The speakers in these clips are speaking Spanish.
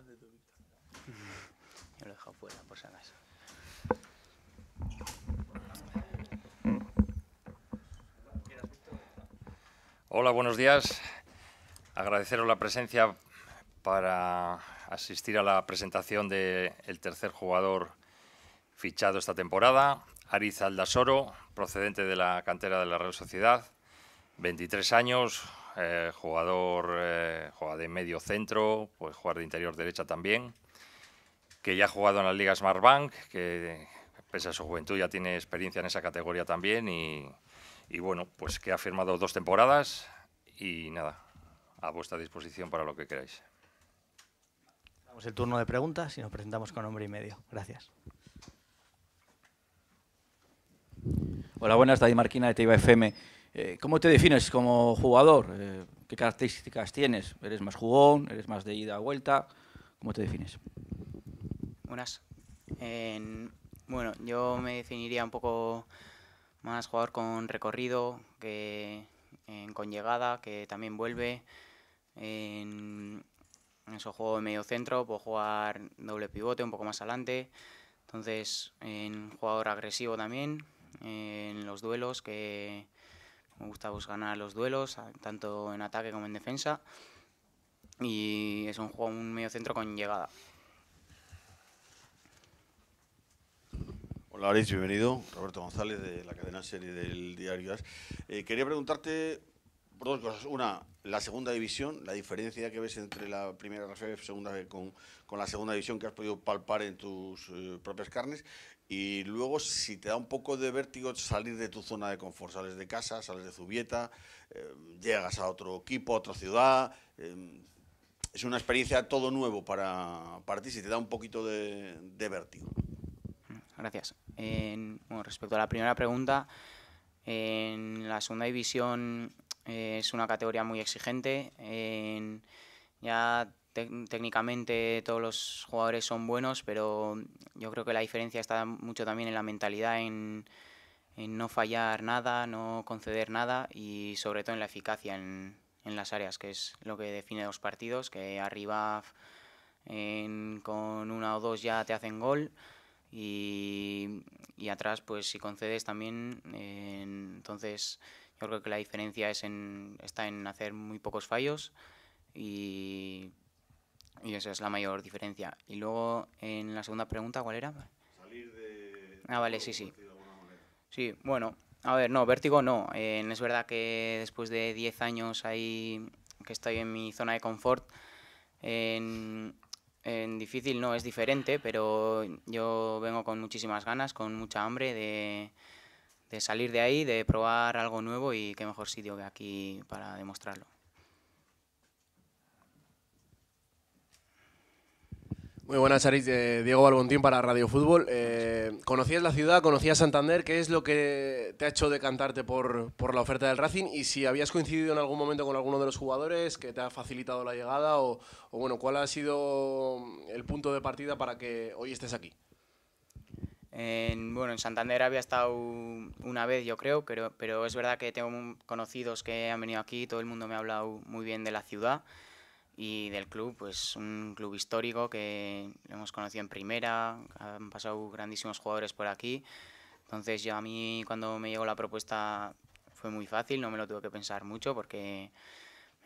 Hola, buenos días. Agradeceros la presencia para asistir a la presentación del tercer jugador fichado esta temporada, Ariz Aldasoro, procedente de la cantera de la Real Sociedad, 23 años, eh, jugador, eh, juega de medio centro, puede jugar de interior derecha también, que ya ha jugado en la Liga Smart Bank, que pese a su juventud ya tiene experiencia en esa categoría también y, bueno, pues que ha firmado dos temporadas y nada, a vuestra disposición para lo que queráis. Damos el turno de preguntas y nos presentamos con nombre y medio. Gracias. Hola, buenas, David Marquina de TIBA FM. Eh, ¿Cómo te defines como jugador? Eh, ¿Qué características tienes? ¿Eres más jugón? ¿Eres más de ida a vuelta? ¿Cómo te defines? Buenas. bueno, yo me definiría un poco más jugador con recorrido, que con llegada, que también vuelve. En eso juego de medio centro, puedo jugar doble pivote un poco más adelante. Entonces, en jugador agresivo también, en los duelos que me gusta pues, ganar los duelos, tanto en ataque como en defensa. Y es un juego, un medio centro con llegada. Hola, Aris, bienvenido. Roberto González, de la cadena serie del diario As. Eh, quería preguntarte por dos cosas. Una, la segunda división, la diferencia que ves entre la primera y la segunda con, la segunda división que has podido palpar en tus eh, propias carnes. Y luego, si te da un poco de vértigo, salir de tu zona de confort, sales de casa, sales de Zubieta, eh, llegas a otro equipo, a otra ciudad. Eh, es una experiencia todo nuevo para, para, ti, si te da un poquito de, de vértigo. Gracias. respecto a la primera pregunta, en la segunda división eh, es una categoría muy exigente. En, ya técnicamente todos los jugadores son buenos, pero yo creo que la diferencia está mucho también en la mentalidad, en, no fallar nada, no conceder nada y sobre todo en la eficacia en, en las áreas, que es lo que define los partidos, que arriba con una o dos ya te hacen gol. Y, y atrás, pues si concedes también, eh, entonces yo creo que la diferencia es en, está en hacer muy pocos fallos y y esa es la mayor diferencia. Y luego, en la segunda pregunta, ¿cuál era? Salir de... Ah, vale, sí, sí. Sí, bueno, a ver, no, vértigo no. Eh, es verdad que después de 10 años ahí que estoy en mi zona de confort, en, difícil no, es diferente, pero yo vengo con muchísimas ganas, con mucha hambre de, de salir de ahí, de probar algo nuevo y qué mejor sitio que aquí para demostrarlo. Muy buenas, Aris. Diego Balbontín para Radio Fútbol. Eh, ¿Conocías la ciudad? ¿Conocías Santander? ¿Qué es lo que te ha hecho decantarte por, por la oferta del Racing? Y si habías coincidido en algún momento con alguno de los jugadores que te ha facilitado la llegada o, bueno, ¿cuál ha sido el punto de partida para que hoy estés aquí? En, bueno, en Santander había estado una vez, yo creo, pero, pero es verdad que tengo conocidos que han venido aquí, todo el mundo me ha hablado muy bien de la ciudad y del club, pues un club histórico que hemos conocido en primera, han pasado grandísimos jugadores por aquí. Entonces yo a mí cuando me llegó la propuesta fue muy fácil, no me lo tuve que pensar mucho porque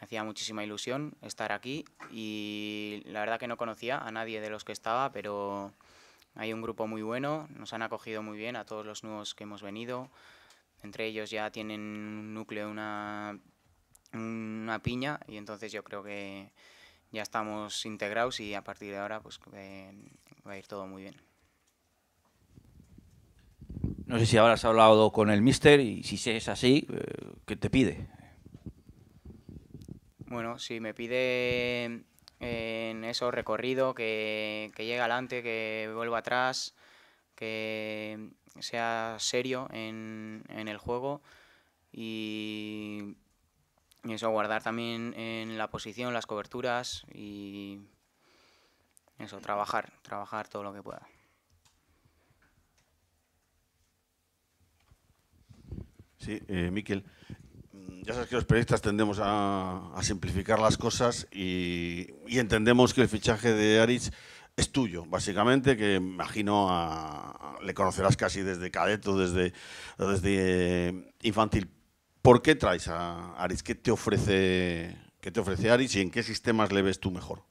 me hacía muchísima ilusión estar aquí y la verdad que no conocía a nadie de los que estaba, pero hay un grupo muy bueno, nos han acogido muy bien a todos los nuevos que hemos venido. Entre ellos ya tienen un núcleo, una una piña y entonces yo creo que ya estamos integrados y a partir de ahora pues eh, va a ir todo muy bien. No sé si ahora has hablado con el mister y si es así, eh, ¿qué te pide? Bueno, si me pide eh, en eso recorrido, que, que llegue adelante, que vuelva atrás, que sea serio en, en el juego y y eso, guardar también en la posición, las coberturas y eso, trabajar, trabajar todo lo que pueda. Sí, eh, Miquel, ya sabes que los periodistas tendemos a, simplificar las cosas y, entendemos que el fichaje de Aritz es tuyo, básicamente, que imagino le conocerás casi desde cadeto, desde, desde eh, infantil. ¿Por qué traes a Aris? ¿Qué te ofrece, qué te ofrece Aris y en qué sistemas le ves tú mejor?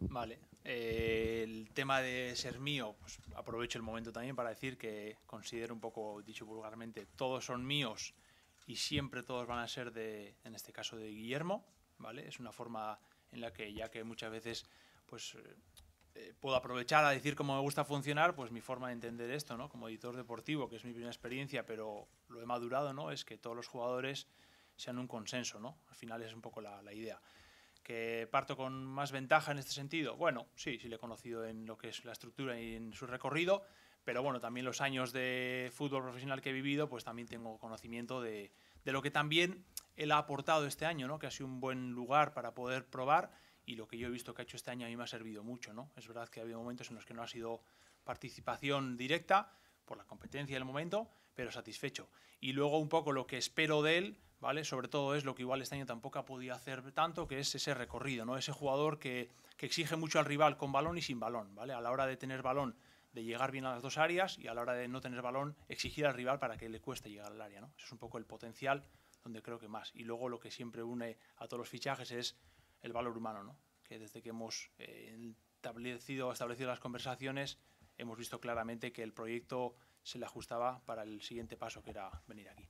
Vale. Eh, el tema de ser mío, pues aprovecho el momento también para decir que considero un poco, dicho vulgarmente, todos son míos y siempre todos van a ser de, en este caso, de Guillermo, ¿vale? Es una forma en la que, ya que muchas veces, pues, eh, puedo aprovechar a decir cómo me gusta funcionar, pues mi forma de entender esto, ¿no? Como editor deportivo, que es mi primera experiencia, pero lo he madurado, ¿no? es que todos los jugadores sean un consenso. ¿no? Al final es un poco la, idea. ¿Que parto con más ventaja en este sentido? Bueno, sí, sí le he conocido en lo que es la estructura y en su recorrido, pero bueno, también los años de fútbol profesional que he vivido, pues también tengo conocimiento de, de lo que también él ha aportado este año, ¿no? que ha sido un buen lugar para poder probar y lo que yo he visto que ha hecho este año a mí me ha servido mucho. ¿no? Es verdad que ha habido momentos en los que no ha sido participación directa por la competencia del momento, pero satisfecho. Y luego un poco lo que espero de él, ¿vale? Sobre todo es lo que igual este año tampoco ha podido hacer tanto, que es ese recorrido, ¿no? Ese jugador que, exige mucho al rival con balón y sin balón, ¿vale? A la hora de tener balón, de llegar bien a las dos áreas y a la hora de no tener balón, exigir al rival para que le cueste llegar al área, ¿no? es un poco el potencial donde creo que más. Y luego lo que siempre une a todos los fichajes es el valor humano, ¿no? Que desde que hemos establecido, eh, establecido las conversaciones hemos visto claramente que el proyecto se le ajustaba para el siguiente paso, que era venir aquí.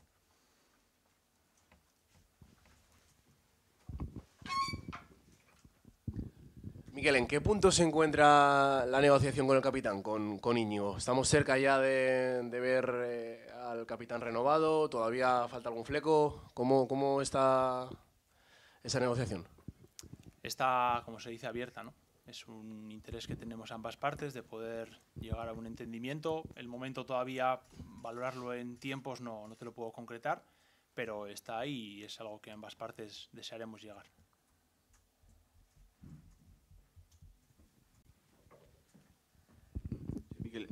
Miguel, ¿en qué punto se encuentra la negociación con el capitán, con, con ¿Estamos cerca ya de, ver eh, al capitán renovado? ¿Todavía falta algún fleco? ¿Cómo, cómo está esa negociación? Está, como se dice, abierta, ¿no? Es un interés que tenemos ambas partes de poder llegar a un entendimiento. El momento todavía, valorarlo en tiempos, no, te lo puedo concretar, pero está ahí y es algo que ambas partes desearemos llegar.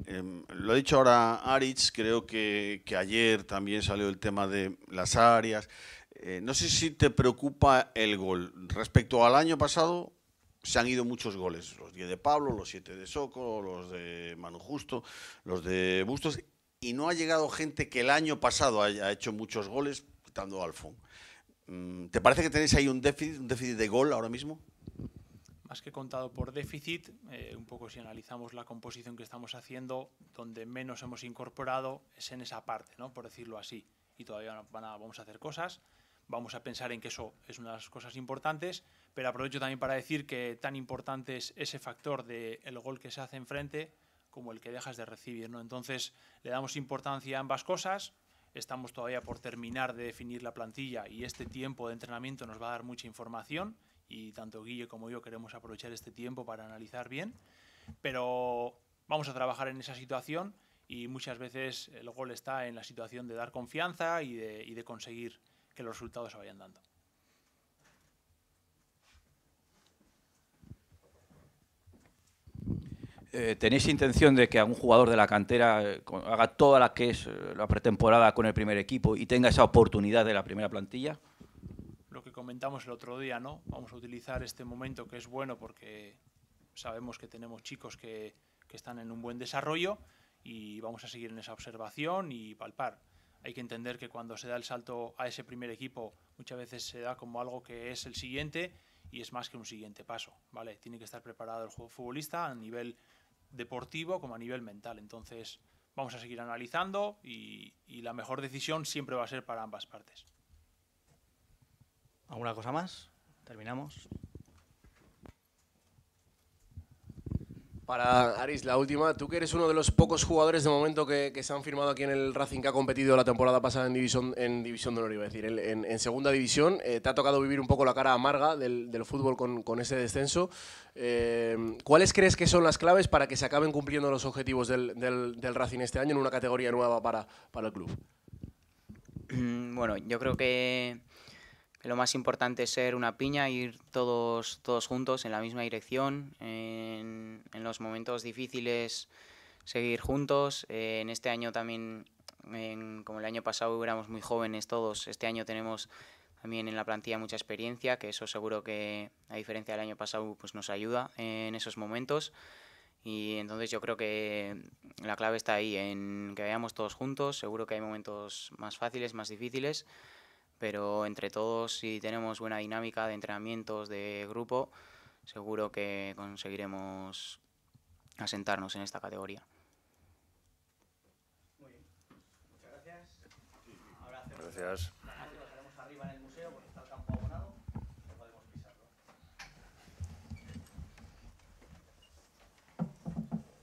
Em, lo ha dicho ahora Aritz, creo que, ayer también salió el tema de las áreas. Eh, no sé si te preocupa el gol. Respecto al año pasado, se han ido muchos goles. Los 10 de Pablo, los 7 de Soco, los de Manu Justo, los de Bustos. Y no ha llegado gente que el año pasado haya hecho muchos goles, tanto al fondo. ¿Te parece que tenéis ahí un déficit, de gol ahora mismo? Más que contado por déficit, eh, un poco si analizamos la composición que estamos haciendo, donde menos hemos incorporado es en esa parte, ¿no? por decirlo así. Y todavía vamos a hacer cosas vamos a pensar en que eso es una de las cosas importantes, pero aprovecho también para decir que tan importante es ese factor del gol que se hace enfrente como el que dejas de recibir. ¿no? Entonces le damos importancia a ambas cosas, estamos todavía por terminar de definir la plantilla y este tiempo de entrenamiento nos va a dar mucha información y tanto Guille como yo queremos aprovechar este tiempo para analizar bien, pero vamos a trabajar en esa situación y muchas veces el gol está en la situación de dar confianza y de conseguir que los resultados se vayan dando. Eh, ¿Tenéis intención de que algún jugador de la cantera eh, haga toda la que es eh, la pretemporada con el primer equipo y tenga esa oportunidad de la primera plantilla? Lo que comentamos el otro día, ¿no? Vamos a utilizar este momento que es bueno porque sabemos que tenemos chicos que, que están en un buen desarrollo y vamos a seguir en esa observación y palpar. Hay que entender que cuando se da el salto a ese primer equipo, muchas veces se da como algo que es el siguiente y es más que un siguiente paso, ¿vale? Tiene que estar preparado el futbolista a nivel deportivo como a nivel mental. Entonces, vamos a seguir analizando y, y la mejor decisión siempre va a ser para ambas partes. ¿Alguna cosa más? Terminamos. Para Aris, la última, tú que eres uno de los pocos jugadores de momento que, se han firmado aquí en el Racing que ha competido la temporada pasada en División, en división de Honor, iba decir, en, Segunda División, eh, te ha tocado vivir un poco la cara amarga del, fútbol con, ese descenso. Eh, ¿Cuáles crees que son las claves para que se acaben cumpliendo los objetivos del, Racing este año en una categoría nueva para el club? Mm, bueno, yo creo que lo más importante es ser una piña, ir todos, todos juntos en la misma dirección, en, los momentos difíciles seguir juntos. Eh, en este año también, como el año pasado éramos muy jóvenes todos, este año tenemos también en la plantilla mucha experiencia, que eso seguro que a diferencia del año pasado pues nos ayuda en esos momentos. Y entonces yo creo que la clave está ahí, en que vayamos todos juntos, seguro que hay momentos más fáciles, más difíciles, pero entre todos, si tenemos buena dinámica de entrenamientos, de grupo, seguro que conseguiremos asentarnos en esta categoría. Muy bien. Muchas gracias. gracias.